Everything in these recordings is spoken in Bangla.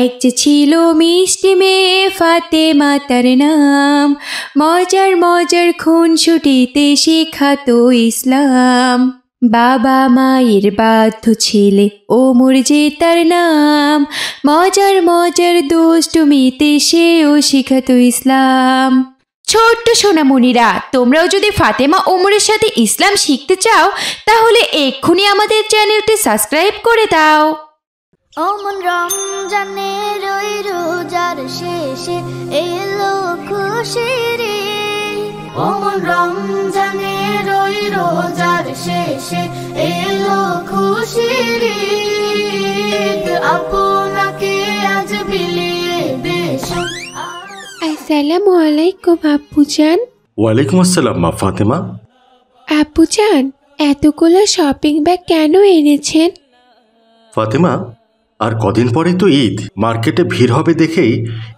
এক ছিল মিষ্টি মেয়ে ফাতে মাতার নাম মজার মজার খুন ছুটিতে শেখাতো ইসলাম বাবা মায়ের বাধ্য ছেলে ও মুরজে তার নাম মজার মজার দুষ্টুমিতে সেও শিখাত ইসলাম ছোট্ট সোনামণিরা তোমরাও যদি ফাতেমা ওমরের সাথে ইসলাম শিখতে চাও তাহলে এক্ষুনি আমাদের চ্যানেলটি সাবস্ক্রাইব করে দাও অমন রমজানে রই রোজার শেষে এলো খুশির অমন রমজানে রই রোজার শেষে এলো খুশির আপনাকে আজ বিলিয়ে দেশ আসসালামু আলাইকুম আপুজান ওয়ালাইকুম আসসালাম মা ফাতেমা আপুজান এতগুলো শপিং ব্যাগ কেন এনেছেন ফাতেমা আর কদিন পরে তো ঈদ মার্কেটে ভিড় হবে দেখেই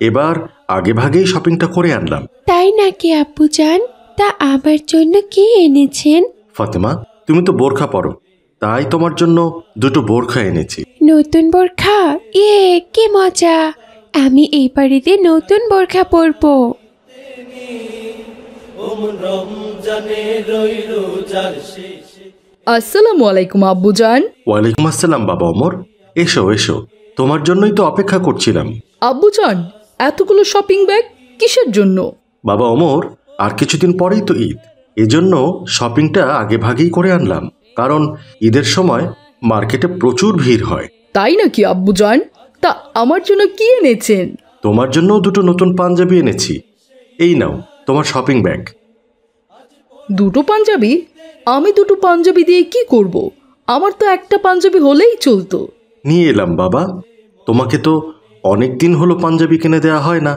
এবার আগে ভাগেই শপিংটা করে আনলাম তাই নাকি আপু যান তা আমার জন্য কি এনেছেন ফাতেমা তুমি তো বোরখা পরো তাই তোমার জন্য দুটো বোরখা এনেছি নতুন বোরখা এ কি মজা আমি এই বাড়িতে নতুন বোরখা পরবো আসসালামু আলাইকুম আব্বু আব্বুজান ওয়ালাইকুম আসসালাম বাবা ওমর এসো এসো তোমার জন্যই তো অপেক্ষা করছিলাম চান এতগুলো শপিং ব্যাগ কিসের জন্য বাবা অমর আর কিছুদিন পরেই তো ঈদ এজন্য শপিংটা আগে ভাগেই করে আনলাম কারণ ঈদের সময় মার্কেটে প্রচুর ভিড় হয় তাই নাকি আব্বুজান তা আমার জন্য কি এনেছেন তোমার জন্য দুটো নতুন পাঞ্জাবি এনেছি এই নাও তোমার শপিং ব্যাগ দুটো পাঞ্জাবি আমি দুটো পাঞ্জাবি দিয়ে কি করব আমার তো একটা পাঞ্জাবি হলেই চলতো নিয়ে এলাম বাবা তোমাকে তো অনেক দিন হলো পাঞ্জাবি কিনে দেয়া হয় না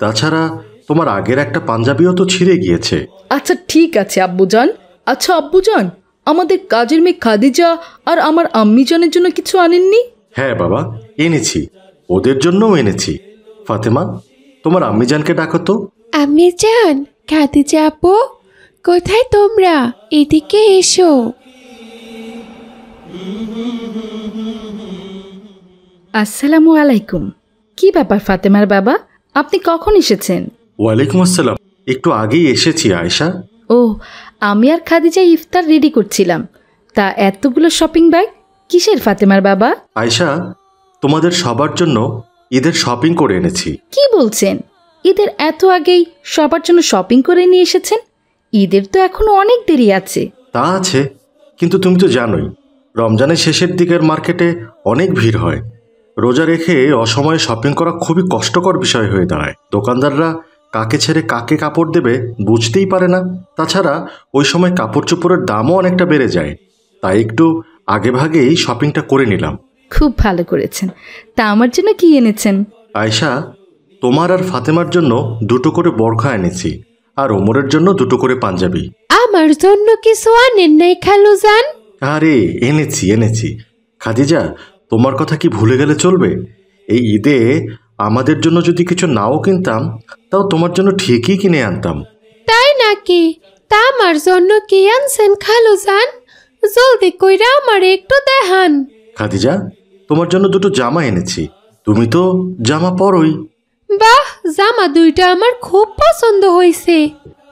তাছাড়া তোমার আগের একটা পাঞ্জাবিও তো ছিঁড়ে গিয়েছে আচ্ছা ঠিক আছে আব্বুজান আচ্ছা আব্বুজান আমাদের কাজের মেয়ে খাদিজা আর আমার আম্মিজানের জন্য কিছু আনেননি হ্যাঁ বাবা এনেছি ওদের জন্যও এনেছি ফাতেমা তোমার আম্মিজানকে ডাকো তো আম্মিজান খাদিজা আপু কোথায় তোমরা এদিকে এসো আসসালামু আলাইকুম কি ব্যাপার ফাতেমার বাবা আপনি কখন এসেছেন ওয়ালাইকুম আসসালাম একটু আগেই এসেছি আয়শা ও আমি আর খাদিজা ইফতার রেডি করছিলাম তা এতগুলো শপিং ব্যাগ কিসের ফাতেমার বাবা আয়শা তোমাদের সবার জন্য ঈদের শপিং করে এনেছি কি বলছেন ঈদের এত আগেই সবার জন্য শপিং করে নিয়ে এসেছেন ঈদের তো এখনো অনেক দেরি আছে তা আছে কিন্তু তুমি তো জানোই রমজানের শেষের দিকের মার্কেটে অনেক ভিড় হয় রোজা রেখে অসময়ে শপিং করা খুবই কষ্টকর বিষয় হয়ে দাঁড়ায় দোকানদাররা কাকে ছেড়ে কাকে কাপড় দেবে বুঝতেই পারে না তাছাড়া ওই সময় কাপড় চোপড়ের দামও অনেকটা বেড়ে যায় তাই একটু আগেভাগেই শপিংটা করে নিলাম খুব ভালো করেছেন তা আমার জন্য কি এনেছেন আয়সা তোমার আর ফাতেমার জন্য দুটো করে বরখা এনেছি আর ওমরের জন্য দুটো করে পাঞ্জাবি আমার জন্য কিছু আনেন নাই খালো যান আরে এনেছি এনেছি খাদিজা তোমার কথা কি ভুলে গেলে চলবে এই ঈদে আমাদের জন্য যদি কিছু নাও কিনতাম তাও তোমার জন্য ঠিকই কিনে আনতাম তাই নাকি তা আমার জন্য কি আনছেন খালু জান জলদি কইরা আমার একটু দেখান খাদিজা তোমার জন্য দুটো জামা এনেছি তুমি তো জামা পরোই বাহ জামা দুইটা আমার খুব পছন্দ হয়েছে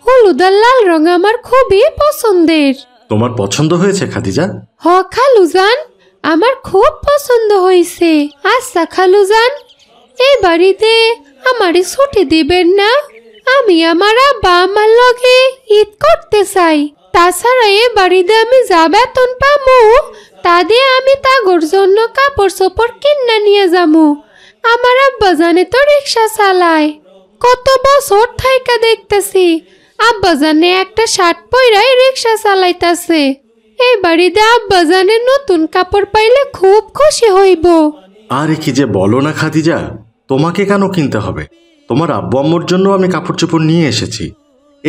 হলুদ আর লাল রং আমার খুবই পছন্দের তোমার পছন্দ হয়েছে খাদিজা হ খালু আমার খুব পছন্দ হয়েছে আচ্ছা খালুজান এই বাড়িতে আমার ছুটি দিবেন না আমি আমার আব্বা আমার লগে ঈদ করতে চাই তাছাড়া এ বাড়িতে আমি যা বেতন পামু তা দিয়ে আমি তাগর জন্য কাপড় চোপড় কিনা নিয়ে যাবো আমার আব্বা জানে তো রিক্সা চালায় কত বছর থাইকা দেখতেছি আব্বা জানে একটা শার্ট পইরাই রিক্সা চালাইতাছে এই বাড়িতে আব্বা জানে নতুন কাপড় পাইলে খুব খুশি হইব আরে কি যে বলো না খাদিজা তোমাকে কেন কিনতে হবে তোমার আব্বু আম্মুর জন্য আমি কাপড় চোপড় নিয়ে এসেছি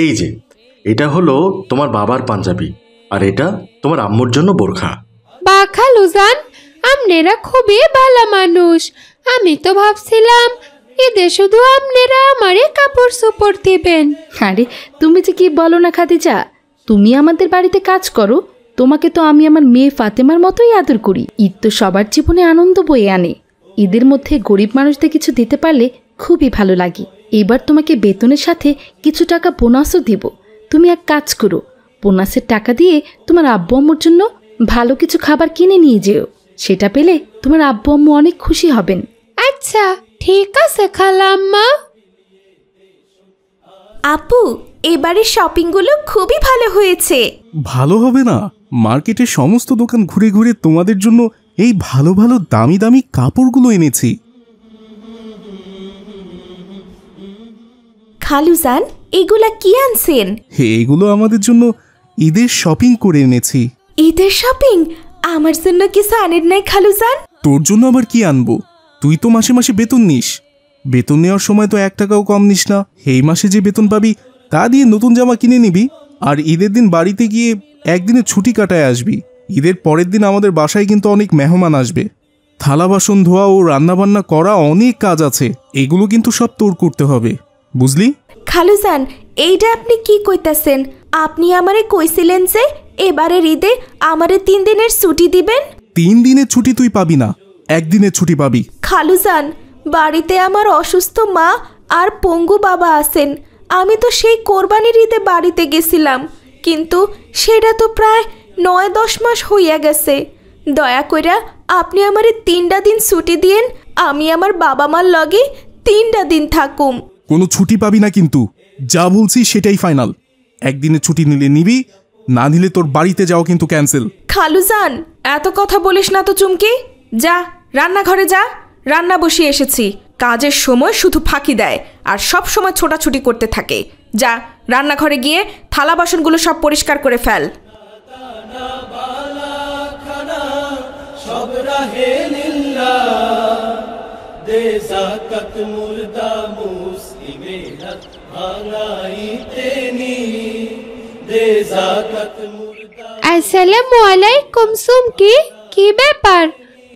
এই যে এটা হলো তোমার বাবার পাঞ্জাবি আর এটা তোমার আম্মুর জন্য বোরখা বা খালুজান আমনেরা খুবই ভালো মানুষ আমি তো ভাবছিলাম এদের শুধু আমনেরা আমারে কাপড় চোপড় দিবেন আরে তুমি যে কি বলো না খাদিজা তুমি আমাদের বাড়িতে কাজ করো তোমাকে তো আমি আমার মেয়ে ফাতেমার মতোই আদর করি ঈদ তো সবার জীবনে আনন্দ বয়ে আনে ঈদের মধ্যে গরিব মানুষদের কিছু দিতে পারলে খুবই ভালো লাগে এবার তোমাকে বেতনের সাথে কিছু টাকা বোনাসও দেব তুমি এক কাজ করো বোনাসের টাকা দিয়ে তোমার আব্বু আম্মুর জন্য ভালো কিছু খাবার কিনে নিয়ে যেও সেটা পেলে তোমার আব্বু আম্মু অনেক খুশি হবেন আচ্ছা ঠিক আছে খালাম্মা আপু এবারে শপিংগুলো খুবই ভালো হয়েছে ভালো হবে না মার্কেটে সমস্ত দোকান ঘুরে ঘুরে তোমাদের জন্য এই ভালো ভালো দামি দামি কাপড়গুলো এনেছি খালুসান এগুলা কি আনছেন এগুলো আমাদের জন্য ঈদের শপিং করে এনেছি ঈদের শপিং আমার জন্য কিছু আনেন নাই খালুসান তোর জন্য আবার কি আনবো তুই তো মাসে মাসে বেতন নিস বেতন নেওয়ার সময় তো এক টাকাও কম নিস না এই মাসে যে বেতন পাবি তা দিয়ে নতুন জামা কিনে নিবি আর ঈদের দিন বাড়িতে গিয়ে একদিনে ছুটি কাটায় আসবি ঈদের পরের দিন আমাদের বাসায় কিন্তু অনেক মেহমান আসবে থালা বাসন ধোয়া ও রান্নাবান্না করা অনেক কাজ আছে এগুলো কিন্তু সব তোর করতে হবে বুঝলি খালুসান এইটা আপনি কি কইতাছেন আপনি আমারে কইছিলেন যে এবারে ঈদে আমারে তিন দিনের ছুটি দিবেন তিন দিনের ছুটি তুই পাবি না একদিনের ছুটি পাবি খালুসান বাড়িতে আমার অসুস্থ মা আর পঙ্গু বাবা আছেন আমি তো সেই কোরবানির ঈদে বাড়িতে গেছিলাম কিন্তু সেটা তো প্রায় নয় দশ মাস হইয়া গেছে দয়া কইরা আপনি এই তিনটা দিন ছুটি দিয়েন আমি আমার বাবা মার লগে তিনটা দিন থাকুম কোনো ছুটি পাবি না কিন্তু যা বলছি সেটাই ফাইনাল একদিনে ছুটি নিলে নিবি না নিলে তোর বাড়িতে যাও কিন্তু ক্যান্সেল খালুজান এত কথা বলিস না তো চুমকি যা রান্নাঘরে যা রান্না বসিয়ে এসেছি কাজের সময় শুধু ফাঁকি দেয় আর সব সময় ছোটাছুটি করতে থাকে যা রান্নাঘরে গিয়ে থালা বাসনগুলো সব পরিষ্কার করে ফেল কি ব্যাপার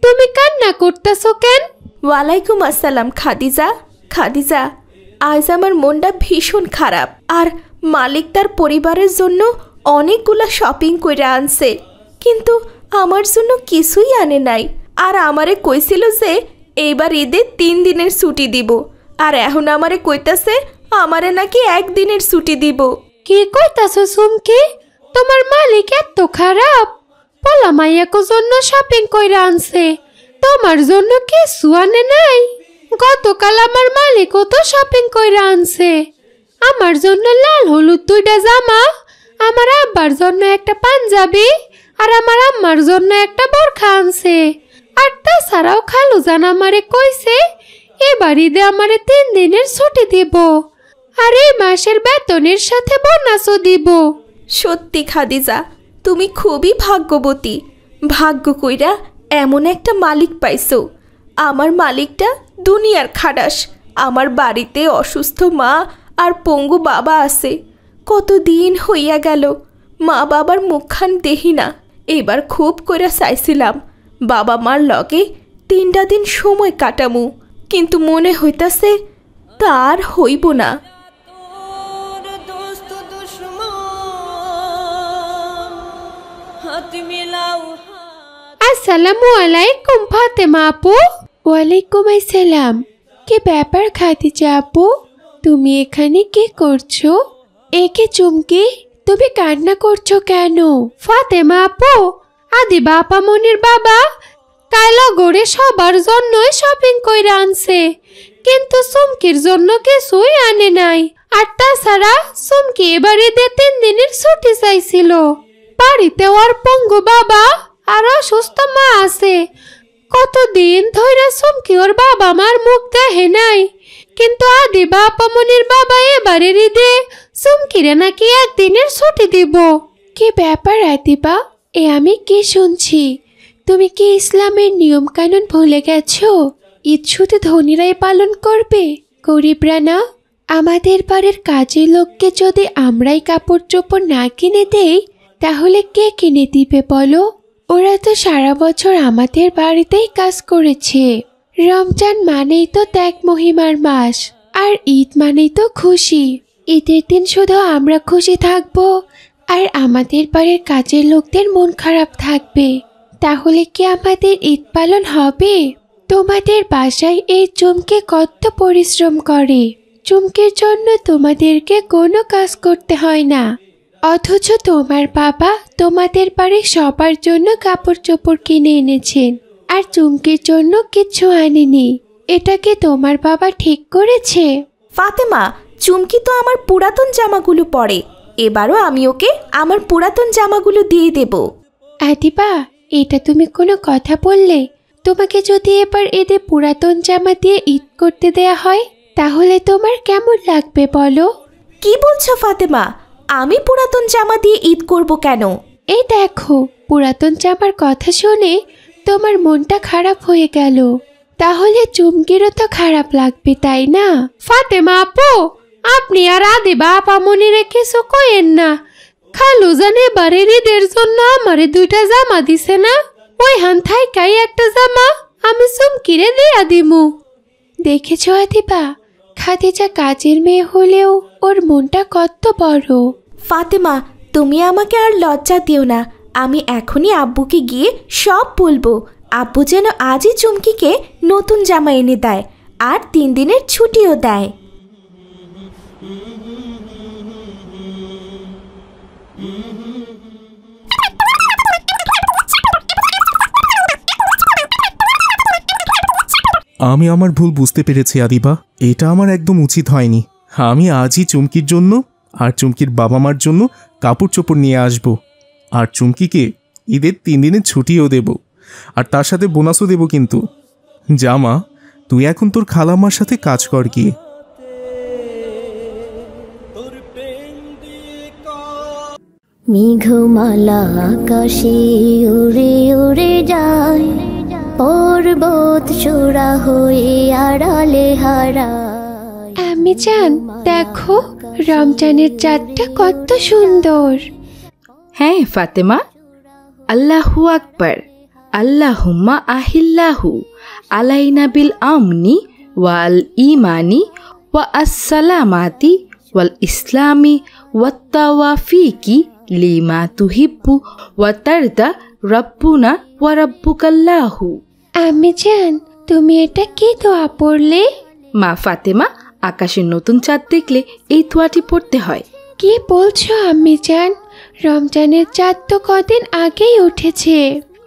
তুমি কান্না করতেছো কেন ওয়ালাইকুম আসসালাম খাদিজা খাদিজা আজ আমার মনটা ভীষণ খারাপ আর মালিক তার পরিবারের জন্য অনেকগুলা শপিং করে আনছে কিন্তু আমার জন্য কিছুই আনে নাই আর আমারে কইছিল যে এইবার ঈদে তিন দিনের ছুটি দিব আর এখন আমারে কইতাছে আমারে নাকি একদিনের ছুটি দিব কি কইতাছো সুমকি তোমার মালিক এত খারাপ পোলা মাইয়াকো জন্য শপিং কইরা আনছে তোমার জন্য কিছু আনে নাই গতকাল আমার মালিক কত শপিং কইরা আনছে আমার জন্য লাল হলুদ দুইটা জামা আমার আব্বার জন্য একটা পাঞ্জাবি আর আমার আম্মার জন্য একটা বরখা আনছে আর তাছাড়াও খালু জান আমারে কইছে এ বাড়িতে আমারে তিন দিনের ছুটি দিব আর এই মাসের বেতনের সাথে বোনাসও দিব সত্যি খাদিজা তুমি খুবই ভাগ্যবতী ভাগ্য কইরা এমন একটা মালিক পাইছো আমার মালিকটা দুনিয়ার খাডাস আমার বাড়িতে অসুস্থ মা আর পঙ্গু বাবা আছে কতদিন হইয়া গেল মা বাবার মুখখান দেহি না এবার খুব করে চাইছিলাম বাবা মার লগে তিনটা দিন সময় কাটামু কিন্তু মনে হইতাছে তার হইব না আসসালামু আলাইকুম ফাতেমা আপু ওয়ালাইকুম আসসালাম কি ব্যাপার খাদিজা আপু তুমি এখানে কে করছো একে চুমকি তুমি কান্না করছো কেন ফাতেমা আপু আদি বাপা মনির বাবা কাইল গড়ে সবার জন্যই শপিং করে আনছে কিন্তু সুমকির জন্য কিছুই আনে নাই আর তাছাড়া সুমকি এবার ঈদে তিন দিনের ছুটি চাইছিল বাড়িতে ওর পঙ্গু বাবা আর অসুস্থ মা আছে কতদিন ধইরা চমকি ওর বাবা মার মুখ দেখে নাই কিন্তু আদি মনির বাবা এবারে ঈদে চুমকিরে নাকি একদিনের ছুটি দিব কি ব্যাপার আদিবা এ আমি কি শুনছি তুমি কি ইসলামের নিয়ম কানুন ভুলে গেছো ঈদ শুধু ধনীরাই পালন করবে গরিবরা না আমাদের বাড়ির কাজে লোককে যদি আমরাই কাপড় চোপড় না কিনে দেই তাহলে কে কিনে দিবে বলো ওরা তো সারা বছর আমাদের বাড়িতেই কাজ করেছে রমজান মানেই তো ত্যাগ মহিমার মাস আর ঈদ মানেই তো খুশি ঈদের দিন শুধু আমরা খুশি থাকবো আর আমাদের বাড়ির কাজের লোকদের মন খারাপ থাকবে তাহলে কি আমাদের ঈদ পালন হবে তোমাদের বাসায় এই চুমকে কত পরিশ্রম করে চুমকের জন্য তোমাদেরকে কোনো কাজ করতে হয় না অথচ তোমার বাবা তোমাদের পারে সবার জন্য কাপড় চোপড় কিনে এনেছেন আর চুমকির জন্য কিছু আনেনি এটাকে তোমার বাবা ঠিক করেছে ফাতেমা চুমকি তো আমার পুরাতন জামাগুলো পরে এবারও আমি ওকে আমার পুরাতন জামাগুলো দিয়ে দেব আদিবা এটা তুমি কোনো কথা বললে তোমাকে যদি এবার এদের পুরাতন জামা দিয়ে ঈদ করতে দেয়া হয় তাহলে তোমার কেমন লাগবে বলো কি বলছো ফাতেমা আমি পুরাতন জামা দিয়ে ঈদ করব কেন এই দেখো পুরাতন জামার কথা শুনে তোমার মনটা খারাপ হয়ে গেল তাহলে চুমকিরও তো খারাপ লাগবে তাই না ফাতেমা আপু আপনি আর আদি বাপ আমনি রেখেছো কয়েন না খালু জানে বাড়ির ঈদের জন্য আমারে দুইটা জামা দিছে না ওই হান কাই একটা জামা আমি চুমকিরে দিয়া দিমু দেখেছো আদিবা খাদিজা কাজের মেয়ে হলেও ওর মনটা কত বড় ফাতেমা তুমি আমাকে আর লজ্জা দিও না আমি এখনই আব্বুকে গিয়ে সব বলবো আব্বু যেন আজই চুমকিকে নতুন জামা এনে দেয় আর তিন দিনের ছুটিও দেয় Mm-hmm. আমি আমার ভুল বুঝতে পেরেছি আদিবা এটা আমার একদম উচিত হয়নি আমি আজই চুমকির জন্য আর চুমকির বাবা মার জন্য কাপড় চোপড় নিয়ে আসব আর চুমকিকে ঈদের তিন দিনের ছুটিও দেব আর তার সাথে বোনাসও দেব কিন্তু জামা তুই এখন তোর খালামার সাথে কাজ কর গিয়ে মেঘমালা আকাশে উড়ে উড়ে যায় পর্বত চূড়া হয়ে আড়ালে হারা আমি চান দেখো রমজানের চাঁদটা কত সুন্দর হ্যাঁ ফাতেমা আল্লাহু আকবর আল্লাহুম্মা আহিল্লাহু আলাইনা বিল আমনি ওয়াল ইমানি ওয়া আসসালামাতি ওয়াল ইসলামি ওয়াত্তাওয়াফিকি লিমা তুহিব্বু ওয়া তারদা রব্বুনা ওয়া রব্বুকাল্লাহু আমি জান তুমি এটা কি তোয়া পড়লে মা ফাতেমা আকাশের নতুন চাঁদ দেখলে এই দোয়াটি পড়তে হয় কি বলছো আমি জান রমজানের চাঁদ তো কদিন আগেই উঠেছে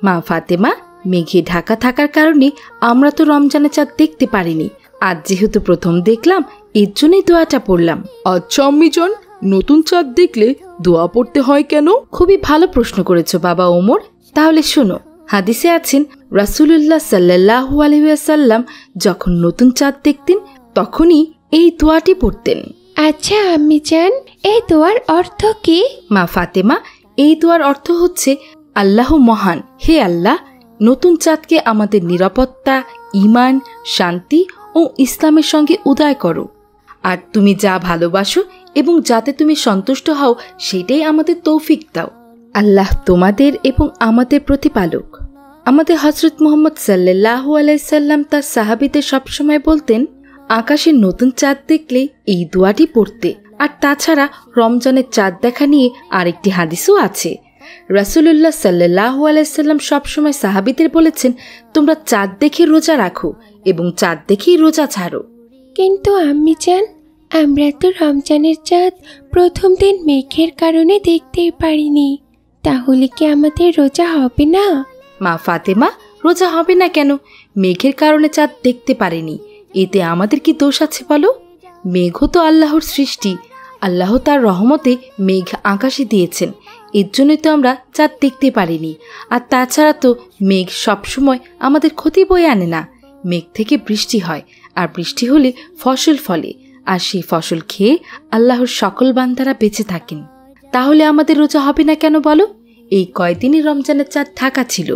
মা ফাতেমা মেঘে ঢাকা থাকার কারণে আমরা তো রমজানের চাঁদ দেখতে পারিনি আজ যেহেতু প্রথম দেখলাম এর জন্যই দোয়াটা পড়লাম আচ্ছা আম্মিজন নতুন চাঁদ দেখলে দোয়া পড়তে হয় কেন খুবই ভালো প্রশ্ন করেছো বাবা ওমর তাহলে শোনো হাদিসে আছেন রাসুলুল্লাহ সাল্লাহু আলহাসাল্লাম যখন নতুন চাঁদ দেখতেন তখনই এই তোয়াটি পড়তেন আচ্ছা আমি চান এই তোয়ার অর্থ কি মা ফাতেমা এই তোয়ার অর্থ হচ্ছে আল্লাহ মহান হে আল্লাহ নতুন চাঁদকে আমাদের নিরাপত্তা ইমান শান্তি ও ইসলামের সঙ্গে উদয় করো আর তুমি যা ভালোবাসো এবং যাতে তুমি সন্তুষ্ট হও সেটাই আমাদের তৌফিক দাও আল্লাহ তোমাদের এবং আমাদের প্রতিপালক আমাদের হজরত মোহাম্মদ সাল্লাহ আলাইসাল্লাম তার সাহাবিদের সবসময় বলতেন আকাশে নতুন চাঁদ দেখলে এই দোয়াটি পড়তে আর তাছাড়া রমজানের চাঁদ দেখা নিয়ে আরেকটি হাদিসও আছে রাসুলুল্লাহ সাল্লাহ আলাইসাল্লাম সবসময় সাহাবিদের বলেছেন তোমরা চাঁদ দেখে রোজা রাখো এবং চাঁদ দেখেই রোজা ছাড়ো কিন্তু আমি চান আমরা তো রমজানের চাঁদ প্রথম দিন মেঘের কারণে দেখতেই পারিনি তাহলে কি আমাদের রোজা হবে না মা ফাতেমা রোজা হবে না কেন মেঘের কারণে চাঁদ দেখতে পারেনি এতে আমাদের কি দোষ আছে বলো মেঘও তো আল্লাহর সৃষ্টি আল্লাহ তার রহমতে মেঘ আকাশে দিয়েছেন এর জন্যই তো আমরা চাঁদ দেখতে পারিনি আর তাছাড়া তো মেঘ সবসময় আমাদের ক্ষতি বয়ে আনে না মেঘ থেকে বৃষ্টি হয় আর বৃষ্টি হলে ফসল ফলে আর সেই ফসল খেয়ে আল্লাহর সকল বান্ধারা বেঁচে থাকেন তাহলে আমাদের রোজা হবে না কেন বলো এই কয়দিনই রমজানের চাঁদ থাকা ছিল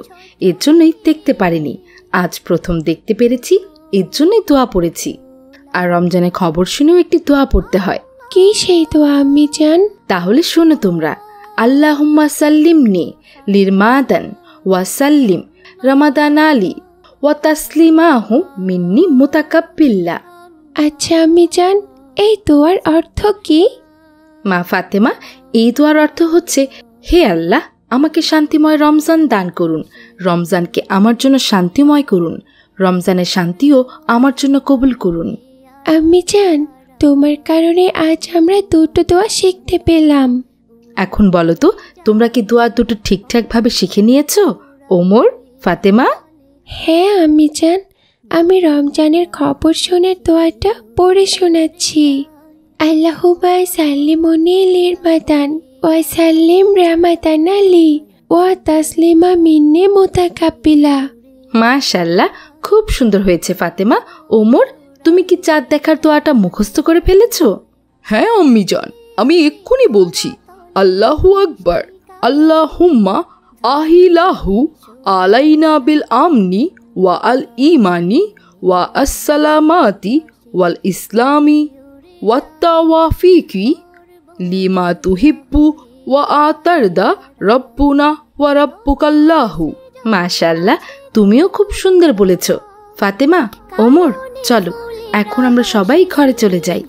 এর জন্যই দেখতে পারিনি আজ প্রথম দেখতে পেরেছি এর জন্যই দোয়া পড়েছি আর রমজানের খবর শুনেও একটি দোয়া পড়তে হয় কি সেই দোয়া আমি চান তাহলে শোনো তোমরা আল্লাহ সাল্লিম নে লিরমাদান ওয়াসাল্লিম রমাদান আলী ওয়া তাসলিমাহু মিন্নি মোতাকাব্বিল্লা আচ্ছা আমি চান এই দোয়ার অর্থ কি মা ফাতেমা এই দোয়ার অর্থ হচ্ছে হে আল্লাহ আমাকে শান্তিময় রমজান দান করুন রমজানকে আমার জন্য শান্তিময় করুন রমজানের শান্তিও আমার জন্য কবুল করুন আমি চান তোমার কারণে আজ আমরা দুটো দোয়া শিখতে পেলাম এখন বলো তো তোমরা কি দোয়া দুটো ঠিকঠাকভাবে শিখে নিয়েছ ওমর ফাতেমা হ্যাঁ আমি চান আমি রমজানের খবর শুনে দোয়াটা পড়ে শোনাচ্ছি সাল্লিমনি লির মাদান ওয়াসাল্লিম রামাতান আলী ওয়া তাসলিমা মিন্নে মোতাকাপিলা মাশাল্লাহ খুব সুন্দর হয়েছে ফাতেমা ওমর তুমি কি চাঁদ দেখার দোয়াটা মুখস্থ করে ফেলেছ হ্যাঁ অম্মিজান আমি এক্ষুনি বলছি আল্লাহু আকবার আল্লাহুম্মা আহিলাহু আলাইনা বিল আমনি ওয়া আল ইমানি ওয়া আসসালামাতি ওয়াল ইসলামি ওয়াত্তাওয়াফিকি লিমা তুহিপু ও আতারদা ও রপ্পু কাল্লাহু মাশাল্লাহ তুমিও খুব সুন্দর বলেছ ফাতেমা ওমর চলো এখন আমরা সবাই ঘরে চলে যাই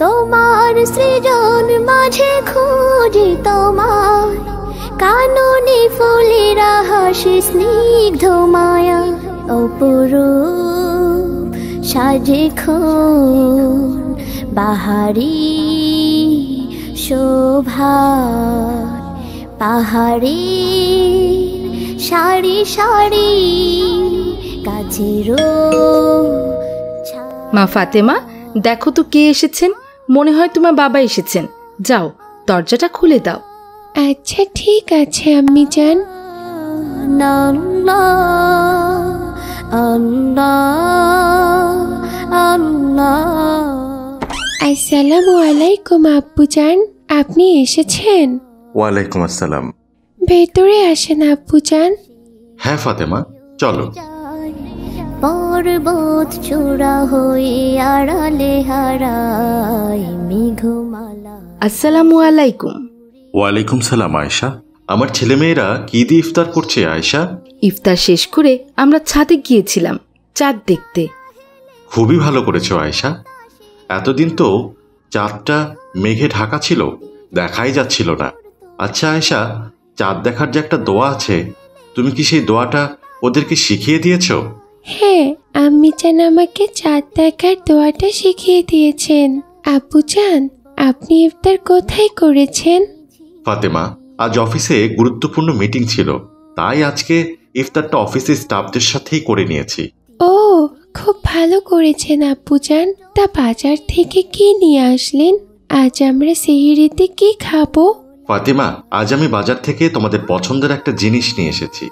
তোমার সৃজন মাঝে খুঁজি তোমার কাননে ফুলেরা হাসি স্নিগ্ধ মায়া অপরূপ সাজে খো বাহারি শোভা পাহাড়ি সারি সারি কাছেরও মা ফাতেমা দেখো তো কে এসেছেন মনে হয় তোমার বাবা এসেছেন যাও দরজাটা খুলে দাও আচ্ছা ঠিক আছে আমি যান আল্লাহ আল্লাহ আসসালামু আলাইকুম আব্বুজান আপনি এসেছেন ওয়ালাইকুম আসসালাম ভেতরে আসেন আব্বুজান হ্যাঁ ফাতেমা চলো পর্বত চূড়া হয়ে আড়ালে হারায় মেঘমালা আসসালামু আলাইকুম ওয়ালাইকুম সালাম আয়শা আমার ছেলেমেয়েরা কি দিয়ে ইফতার করছে আয়শা ইফতার শেষ করে আমরা ছাদে গিয়েছিলাম চাঁদ দেখতে খুবই ভালো করেছো আয়শা এতদিন তো চাঁদটা মেঘে ঢাকা ছিল দেখাই যাচ্ছিল না আচ্ছা আয়সা চাঁদ দেখার যে একটা দোয়া আছে তুমি কি সেই দোয়াটা ওদেরকে শিখিয়ে দিয়েছ হ্যাঁ আম্মি চান আমাকে চাঁদ দেখার দোয়াটা শিখিয়ে দিয়েছেন আপু চান আপনি ইফতার কোথায় করেছেন ফাতেমা আজ অফিসে গুরুত্বপূর্ণ মিটিং ছিল তাই আজকে ইফতারটা অফিসের স্টাফদের সাথেই করে নিয়েছি খুব ভালো করেছেন চান তা বাজার থেকে কি নিয়ে আসলেন আজ আমরা সেহিরিতে কি খাবো ফাতিমা আজ আমি বাজার থেকে তোমাদের পছন্দের একটা জিনিস নিয়ে এসেছি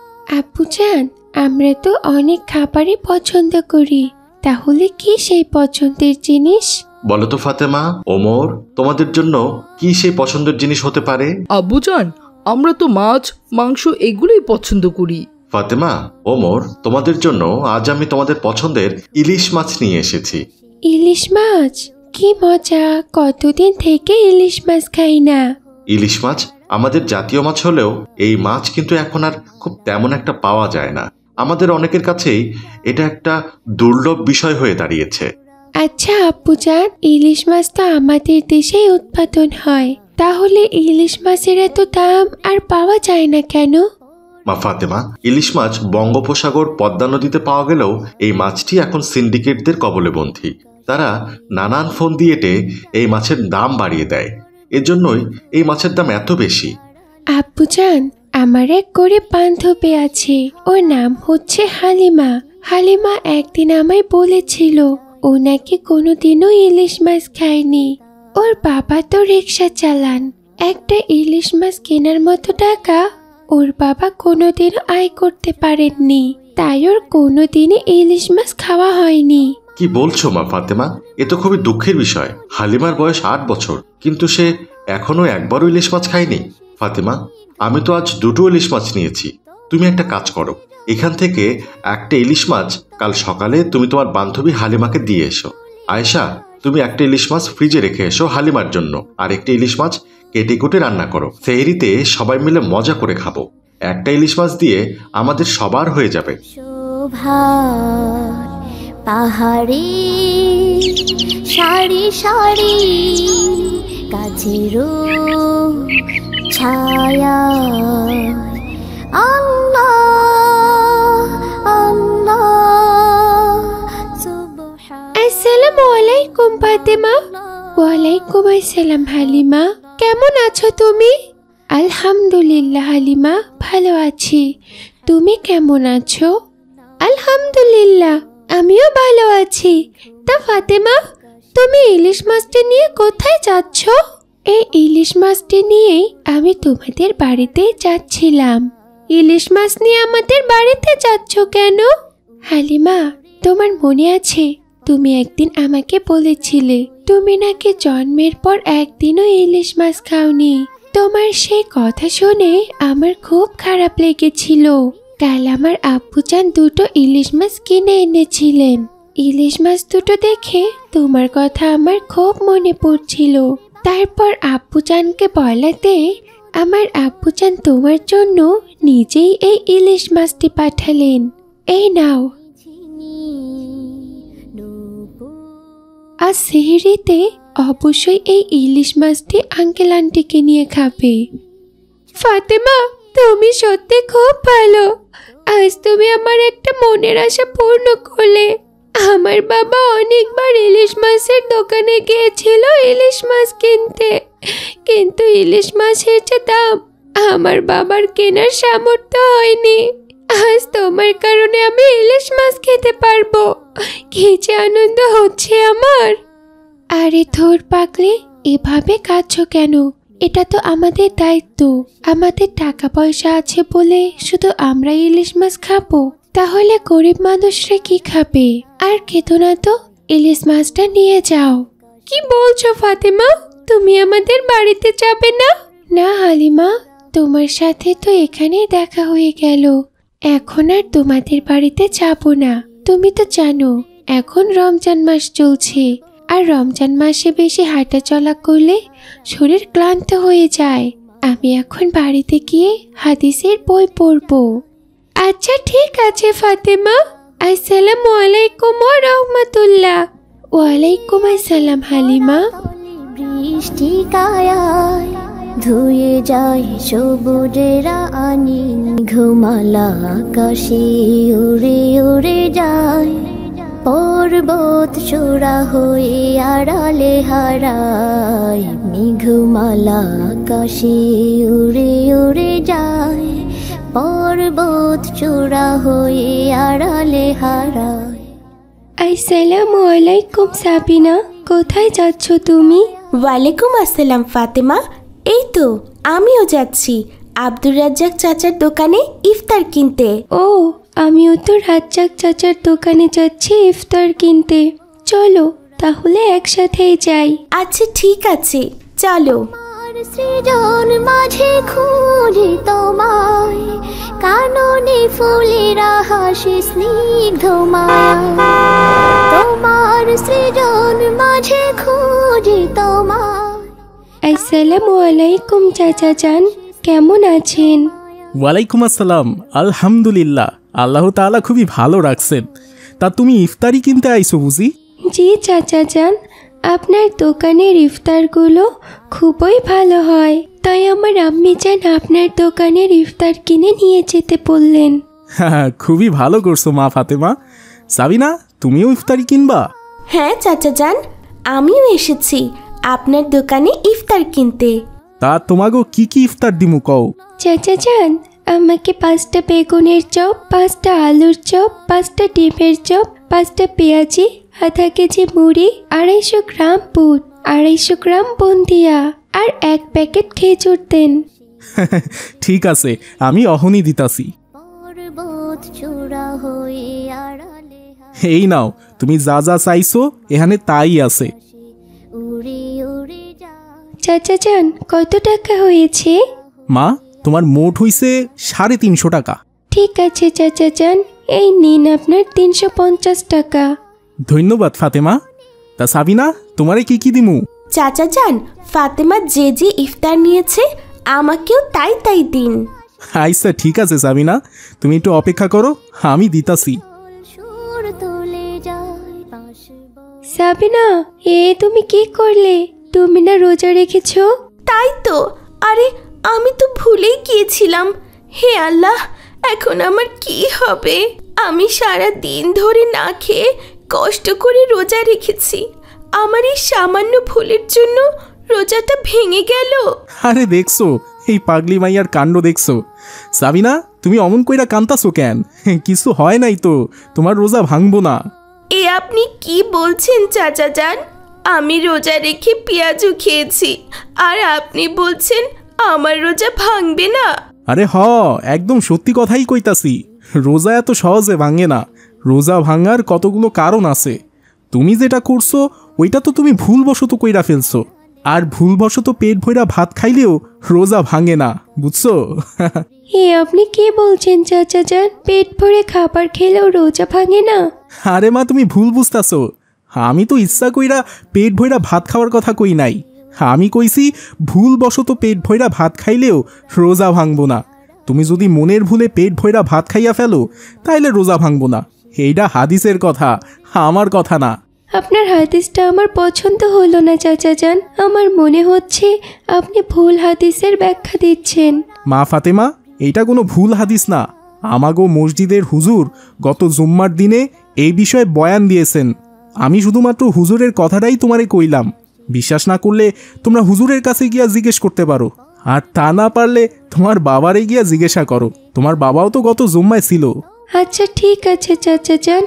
চান আমরা তো অনেক খাবারই পছন্দ করি তাহলে কি সেই পছন্দের জিনিস বলো তো ফাতেমা ওমর তোমাদের জন্য কি সেই পছন্দের জিনিস হতে পারে আবুজান আমরা তো মাছ মাংস এগুলোই পছন্দ করি ফাতেমা ওমর তোমাদের জন্য আজ আমি তোমাদের পছন্দের ইলিশ মাছ নিয়ে এসেছি ইলিশ মাছ কি মজা কতদিন থেকে ইলিশ মাছ খাই না ইলিশ মাছ আমাদের জাতীয় মাছ হলেও এই মাছ কিন্তু এখন আর খুব তেমন একটা পাওয়া যায় না আমাদের অনেকের কাছেই এটা একটা দুর্লভ বিষয় হয়ে দাঁড়িয়েছে আচ্ছা আপুজান ইলিশ মাছ তো আমাদের দেশেই উৎপাদন হয় তাহলে ইলিশ মাছের এত দাম আর পাওয়া যায় না কেন বা ফাতেমা ইলিশ মাছ বঙ্গোপসাগর পদ্মা নদীতে পাওয়া গেলেও এই মাছটি এখন সিন্ডিকেটদের কবলে বন্দী তারা নানান ফোন দিয়ে এই মাছের দাম বাড়িয়ে দেয় এজন্যই এই মাছের দাম এত বেশি চান আমার এক করে বান্ধবী আছে ওর নাম হচ্ছে হালিমা হালিমা একদিন আমায় বলেছিল ও নাকি কোনোদিনও ইলিশ মাছ খায়নি ওর বাবা তো রিক্সা চালান একটা ইলিশ মাছ কেনার মতো টাকা ওর বাবা কোনোদিন আয় করতে পারেননি তাই ওর কোনোদিনই ইলিশ মাছ খাওয়া হয়নি কি বলছো মা ফাতেমা এ তো খুবই দুঃখের বিষয় হালিমার বয়স আট বছর কিন্তু সে এখনো একবারও ইলিশ মাছ খায়নি ফাতেমা আমি তো আজ দুটো ইলিশ মাছ নিয়েছি তুমি একটা কাজ করো এখান থেকে একটা ইলিশ মাছ কাল সকালে তুমি তোমার বান্ধবী হালিমাকে দিয়ে এসো আয়েশা তুমি একটা ইলিশ মাছ ফ্রিজে রেখে এসো হালিমার জন্য আর একটি ইলিশ মাছ কেটে কুটে রান্না করো সেহরিতে সবাই মিলে মজা করে খাবো একটা ইলিশ মাছ দিয়ে আমাদের সবার হয়ে যাবে সারি সারি কাছেরও ছায়া আল্লাহ ওয়ালাইকুম ফাতেমা ওয়ালাইকুম আসসালাম হালিমা কেমন আছো তুমি আলহামদুলিল্লাহ হালিমা ভালো আছি তুমি কেমন আছো আলহামদুলিল্লাহ আমিও ভালো আছি তা ফাতেমা তুমি ইলিশ মাছটা নিয়ে কোথায় যাচ্ছ এই ইলিশ মাছটি নিয়েই আমি তোমাদের বাড়িতে যাচ্ছিলাম ইলিশ মাছ নিয়ে আমাদের বাড়িতে যাচ্ছ কেন হালিমা তোমার মনে আছে তুমি একদিন আমাকে বলেছিলে তুমি নাকি জন্মের পর একদিনও ইলিশ মাছ খাওনি তোমার সেই কথা শুনে আমার খুব খারাপ লেগেছিল কাল আমার চান দুটো ইলিশ মাছ কিনে এনেছিলেন ইলিশ মাছ দুটো দেখে তোমার কথা আমার খুব মনে পড়ছিল তারপর চানকে বলাতে আমার চান তোমার জন্য নিজেই এই ইলিশ মাছটি পাঠালেন এই নাও আর সেহরিতে অবশ্যই এই ইলিশ মাছটি আঙ্কেল আন্টিকে নিয়ে খাবে ফাতেমা তুমি সত্যি খুব ভালো আজ তুমি আমার একটা মনের আশা পূর্ণ করলে আমার বাবা অনেকবার ইলিশ মাছের দোকানে গিয়েছিল ইলিশ মাছ কিনতে কিন্তু ইলিশ মাছের যে দাম আমার বাবার কেনার সামর্থ্য হয়নি আজ তোমার কারণে আমি ইলিশ মাছ খেতে পারবো কি যে আনন্দ হচ্ছে আমার আরে থোর পাকলে এভাবে কাঁদছ কেন এটা তো আমাদের দায়িত্ব আমাদের টাকা পয়সা আছে বলে শুধু আমরা ইলিশ মাছ খাবো তাহলে গরিব মানুষরা কি খাবে আর খেতো না তো ইলিশ মাছটা নিয়ে যাও কি বলছো ফাতেমা তুমি আমাদের বাড়িতে যাবে না না হালিমা তোমার সাথে তো এখানেই দেখা হয়ে গেল এখন আর তোমাদের বাড়িতে যাবো না তুমি তো জানো এখন রমজান মাস চলছে আর রমজান মাসে বেশি হাঁটা চলা করলে শরীর ক্লান্ত হয়ে যায় আমি এখন বাড়িতে গিয়ে হাদিসের বই পড়ব আচ্ছা ঠিক আছে ফাতেমা আসসালাম আলাইকুম রহমতুল্লাহ ওয়ালাইকুম আসসালাম হালিমা বৃষ্টি কায় ধুয়ে যায় সবুজেরা আনি ঘুমালা আকাশে উড়ে উড়ে যায় পর্বত চূড়া হয়ে আড়ালে হারায় মেঘুমালা আকাশে উড়ে উড়ে যায় পর্বত চূড়া হয়ে আড়ালে হারায় আসসালামু আলাইকুম সাবিনা কোথায় যাচ্ছ তুমি ওয়ালাইকুম আসসালাম ফাতেমা এই তো আমিও যাচ্ছি আব্দুর রাজ্জাক চাচার দোকানে ইফতার কিনতে ও আমিও তো রাজ্জাক চাচার দোকানে যাচ্ছি ইফতার কিনতে চলো তাহলে একসাথেই যাই আচ্ছা ঠিক আছে চলো সৃজন মাঝে খুঁজি তোমায় কাননে ফুলেরা হাসি স্নিগ্ধমায় তোমার সৃজন মাঝে খুঁজি তোমায় আসসালামু আলাইকুম চাচা চান কেমন আছেন ওয়ালাইকুম আসসালাম আলহামদুলিল্লাহ আল্লাহ তাআলা খুবই ভালো রাখছেন তা তুমি ইফতারি কিনতে আইছো বুঝি জি চাচা চান আপনার দোকানের ইফতারগুলো খুবই ভালো হয় তাই আমার আম্মি চান আপনার দোকানের ইফতার কিনে নিয়ে যেতে বললেন হ্যাঁ, হ্যাঁ খুবই ভালো করছো মা ফাতেমা সাবিনা তুমিও ইফতারি কিনবা হ্যাঁ চাচা চান আমিও এসেছি আপনার দোকানে ইফতার কিনতে তা তোমাগো কি কি ইফতার দিমু কও চাচা চান আমাকে পাঁচটা বেগুনের চপ পাঁচটা আলুর চপ পাঁচটা ডিমের চপ পাঁচটা পেঁয়াজি আধা কেজি মুড়ি আড়াইশো গ্রাম বুট আড়াইশো গ্রাম বন্দিয়া আর এক প্যাকেট খেজুর দেন ঠিক আছে আমি অহনি দিতাছি এই নাও তুমি যা যা চাইছো এখানে তাই আছে চাচা চান কত টাকা হয়েছে মা তোমার মোট হইছে সাড়ে তিনশো টাকা ঠিক আছে চাচা চান এই নিন আপনার তিনশো পঞ্চাশ টাকা ধন্যবাদ ফাতেমা তা সাবিনা তোমারে কি কি দিমু চাচা যান ফাতেমা যে যে ইফতার নিয়েছে আমাকেও তাই তাই দিন আইসা ঠিক আছে সাবিনা তুমি একটু অপেক্ষা করো আমি দিতাছি সাবিনা এ তুমি কি করলে তুমি না রোজা রেখেছ তাই তো আরে আমি তো ভুলেই গিয়েছিলাম হে আল্লাহ এখন আমার কি হবে আমি সারা দিন ধরে না খেয়ে কষ্ট করে রোজা রেখেছি আমার এই সামান্য ভুলের জন্য রোজাটা ভেঙে গেল আরে দেখছো এই পাগলি মাইয়ার কাণ্ড দেখছো সাবিনা তুমি অমন কইরা কান্তাছো কেন কিছু হয় নাই তো তোমার রোজা ভাঙবো না এ আপনি কি বলছেন চাচা যান আমি রোজা রেখে পেঁয়াজও খেয়েছি আর আপনি বলছেন আমার রোজা ভাঙবে না আরে হ একদম সত্যি কথাই কইতাছি রোজা এত সহজে ভাঙে না রোজা ভাঙার কতগুলো কারণ আছে তুমি যেটা করছো ওইটা তো তুমি ভুলবশত কইরা ফেলছো আর ভুলবশত পেট ভরা ভাত খাইলেও রোজা ভাঙে না বুঝছো এ আপনি কি বলছেন চাচা পেট ভরে খাবার খেলেও রোজা ভাঙে না আরে মা তুমি ভুল বুঝতাছো আমি তো ইচ্ছা কইরা পেট ভৈরা ভাত খাওয়ার কথা কই নাই আমি কইছি ভুলবশত পেট ভৈরা ভাত খাইলেও রোজা ভাঙব না তুমি যদি মনের ভুলে পেট ভৈরা ভাত খাইয়া ফেলো তাইলে রোজা ভাঙব না এইটা হাদিসের কথা আমার কথা না আপনার হাদিসটা আমার পছন্দ হলো না চাচা যান আমার মনে হচ্ছে আপনি ভুল হাদিসের ব্যাখ্যা দিচ্ছেন মা ফাতেমা এটা কোনো ভুল হাদিস না আমাগো মসজিদের হুজুর গত জুম্মার দিনে এই বিষয়ে বয়ান দিয়েছেন আমি শুধুমাত্র হুজুরের কথাটাই তোমারে কইলাম বিশ্বাস না করলে তোমরা হুজুরের কাছে গিয়া জিজ্ঞেস করতে পারো আর তা না পারলে তোমার বাবারে গিয়া জিজ্ঞাসা করো তোমার বাবাও তো গত জুম্মায় ছিল আচ্ছা ঠিক আছে চাচা যান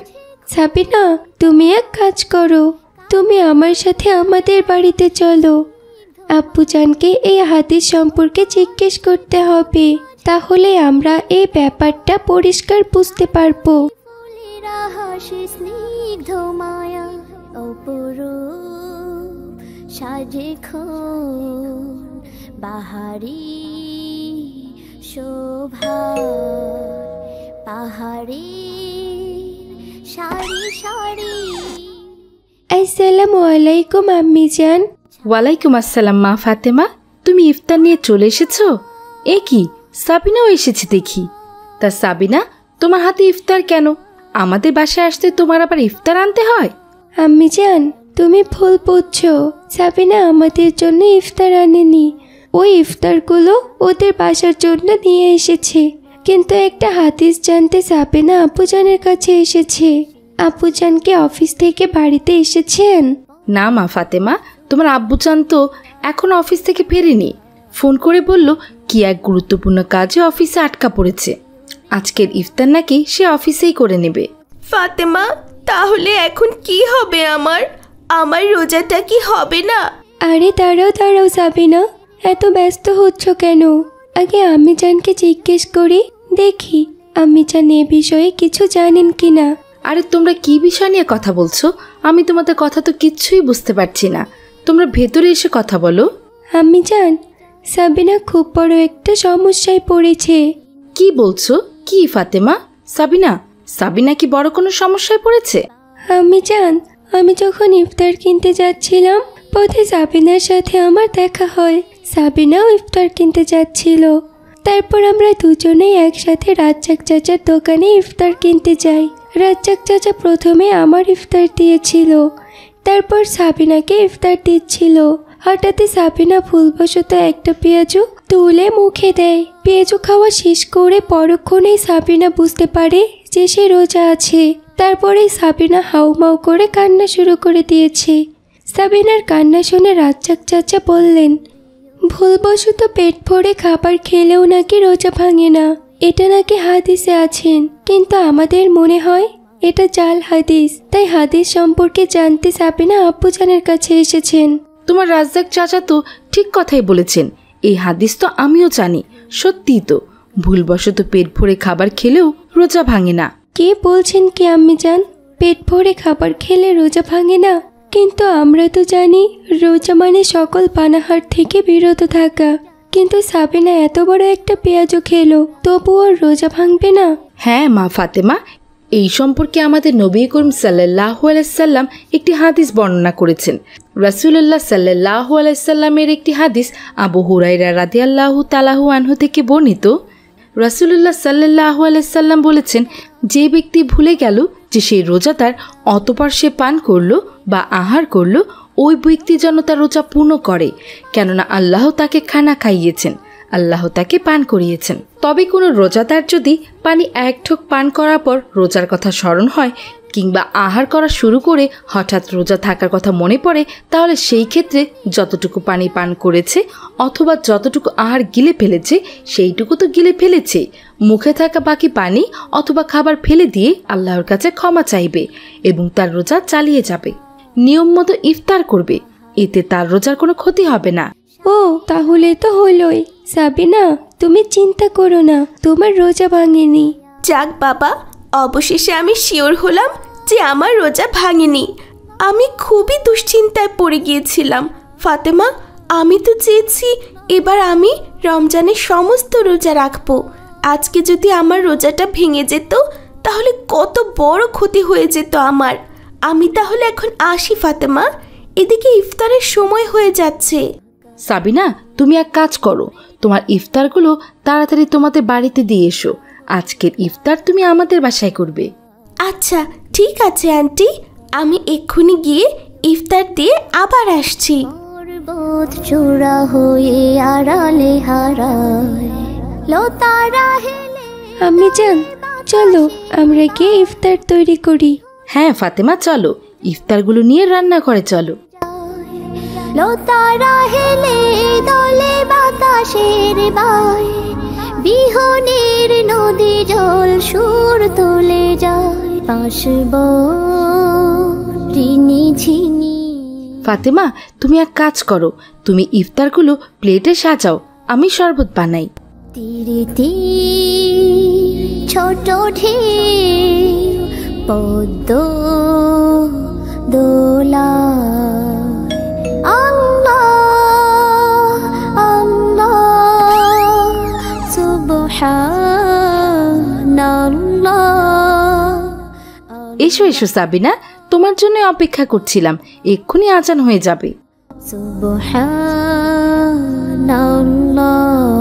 সাবিনা তুমি এক কাজ করো তুমি আমার সাথে আমাদের বাড়িতে চলো আপু চানকে এই হাতির সম্পর্কে জিজ্ঞেস করতে হবে তাহলে আমরা এই ব্যাপারটা পরিষ্কার বুঝতে পারবো হাসি স্নিগ্ধ মায়া অপরূপ সাজে বাহারি শোভা পাহাড়ি সারি সারি আসসালামু আলাইকুম আম্মি জান ওয়ালাইকুম আসসালাম মা ফাতেমা তুমি ইফতার নিয়ে চলে এসেছো এ কি সাবিনাও এসেছে দেখি তা সাবিনা তোমার হাতে ইফতার কেন আমাদের বাসায় আসতে তোমার আবার ইফতার আনতে হয় আমি জান তুমি ভুল যাবে সাবিনা আমাদের জন্য ইফতার আনেনি ওই ইফতারগুলো ওদের বাসার জন্য নিয়ে এসেছে কিন্তু একটা হাদিস জানতে সাবিনা আপুজানের কাছে এসেছে আপুজানকে অফিস থেকে বাড়িতে এসেছেন না মা ফাতেমা তোমার আব্বুজান তো এখন অফিস থেকে ফেরেনি ফোন করে বলল কি এক গুরুত্বপূর্ণ কাজে অফিসে আটকা পড়েছে আজকের ইফতার নাকি সে অফিসেই করে নেবে ফাতেমা তাহলে এখন কি হবে আমার আমার রোজাটা কি হবে না আরে তারাও তারাও যাবে না এত ব্যস্ত হচ্ছ কেন আগে আমি জানকে জিজ্ঞেস করি দেখি আমি জান এ বিষয়ে কিছু জানেন কি না আরে তোমরা কি বিষয় নিয়ে কথা বলছো আমি তোমাদের কথা তো কিচ্ছুই বুঝতে পারছি না তোমরা ভেতরে এসে কথা বলো আমি জান সাবিনা খুব বড় একটা সমস্যায় পড়েছে কি বলছো কি ফাতেমা সাবিনা সাবিনা কি বড় কোনো সমস্যায় পড়েছে আমি জান আমি যখন ইফতার কিনতে যাচ্ছিলাম পথে সাবিনার সাথে আমার দেখা হয় সাবিনাও ইফতার কিনতে যাচ্ছিল তারপর আমরা দুজনেই একসাথে রাজ্জাক চাচার দোকানে ইফতার কিনতে যাই রাজ্জাক চাচা প্রথমে আমার ইফতার দিয়েছিল তারপর সাবিনাকে ইফতার দিচ্ছিল হঠাৎই সাবিনা ভুলবশত একটা পেঁয়াজু তুলে মুখে দেয় পেঁচু খাওয়া শেষ করে পরক্ষণেই সাবিনা বুঝতে পারে যে সে রোজা আছে তারপরেই সাবিনা হাউমাউ করে কান্না শুরু করে দিয়েছে সাবিনার কান্না শুনে রাজ্জাক চাচা বললেন ভুলবশত পেট ভরে খাবার খেলেও নাকি রোজা ভাঙে না এটা নাকি হাদিসে আছেন কিন্তু আমাদের মনে হয় এটা জাল হাদিস তাই হাদিস সম্পর্কে জানতে সাবিনা আব্বুজানের কাছে এসেছেন তোমার রাজ্জাক চাচা তো ঠিক কথাই বলেছেন এই হাদিস তো আমিও জানি সত্যিই তো ভুলবশত পেট ভরে খাবার খেলেও রোজা ভাঙে না কে বলছেন কি আমি জান পেট ভরে খাবার খেলে রোজা ভাঙে না কিন্তু আমরা তো জানি রোজা মানে সকল পানাহার থেকে বিরত থাকা কিন্তু সাবিনা এত বড় একটা পেঁয়াজও খেলো তবুও রোজা ভাঙবে না হ্যাঁ মা ফাতেমা এই সম্পর্কে আমাদের নবী করিম সাল্লাহ আলাইসাল্লাম একটি হাদিস বর্ণনা করেছেন রাসুল্লাহ সাল্লাহ আলাইসাল্লামের একটি হাদিস আবু হুরাইরা রাধি আল্লাহ তালাহু আনহু থেকে বর্ণিত রাসুল্লাহ সাল্লাহ আলাইসাল্লাম বলেছেন যে ব্যক্তি ভুলে গেল যে সেই রোজাদার অতপার সে পান করল বা আহার করল ওই ব্যক্তি যেন তার রোজা পূর্ণ করে কেননা আল্লাহ তাকে খানা খাইয়েছেন আল্লাহ তাকে পান করিয়েছেন তবে কোনো রোজাদার যদি পানি এক ঠোক পান করার পর রোজার কথা স্মরণ হয় কিংবা আহার করা শুরু করে হঠাৎ রোজা থাকার কথা মনে পড়ে তাহলে সেই ক্ষেত্রে যতটুকু পানি পান করেছে অথবা যতটুকু আহার গিলে ফেলেছে সেইটুকু তো গিলে ফেলেছে মুখে থাকা বাকি পানি অথবা খাবার ফেলে দিয়ে আল্লাহর কাছে ক্ষমা চাইবে এবং তার রোজা চালিয়ে যাবে নিয়ম মতো ইফতার করবে এতে তার রোজার কোনো ক্ষতি হবে না ও তাহলে তো হলোই সাবিনা তুমি চিন্তা করো না তোমার রোজা ভাঙেনি যাক বাবা অবশেষে আমি শিওর হলাম যে আমার রোজা ভাঙেনি আমি খুবই দুশ্চিন্তায় পড়ে গিয়েছিলাম ফাতেমা আমি তো চেয়েছি এবার আমি রমজানের সমস্ত রোজা রাখব আজকে যদি আমার রোজাটা ভেঙে যেত তাহলে কত বড় ক্ষতি হয়ে যেত আমার আমি তাহলে এখন আসি ফাতেমা এদিকে ইফতারের সময় হয়ে যাচ্ছে সাবিনা তুমি এক কাজ করো তোমার ইফতারগুলো তাড়াতাড়ি তোমাদের বাড়িতে দিয়ে এসো আজকের ইফতার তুমি আমাদের বাসায় করবে আচ্ছা ঠিক আছে আন্টি আমি এক্ষুনি গিয়ে ইফতার দিয়ে আবার আসছি হয়ে লতারা আমি জান চলো আমরা গিয়ে ইফতার তৈরি করি হ্যাঁ ফাতেমা চলো ইফতারগুলো নিয়ে রান্না করে চলো লতারা হেলে দলে বাতাসের বাই বিহনের নদী জল সুর তুলে যায় পাশ ঋণী ঝিনি ফাতেমা তুমি এক কাজ করো তুমি ইফতারগুলো প্লেটে সাজাও আমি শরবত বানাই তীরে তীর ছোট ঢে পদ্ম দোলা এসো এসো সাবিনা তোমার জন্য অপেক্ষা করছিলাম এক্ষুনি আচান হয়ে যাবে সুবহানাল্লাহ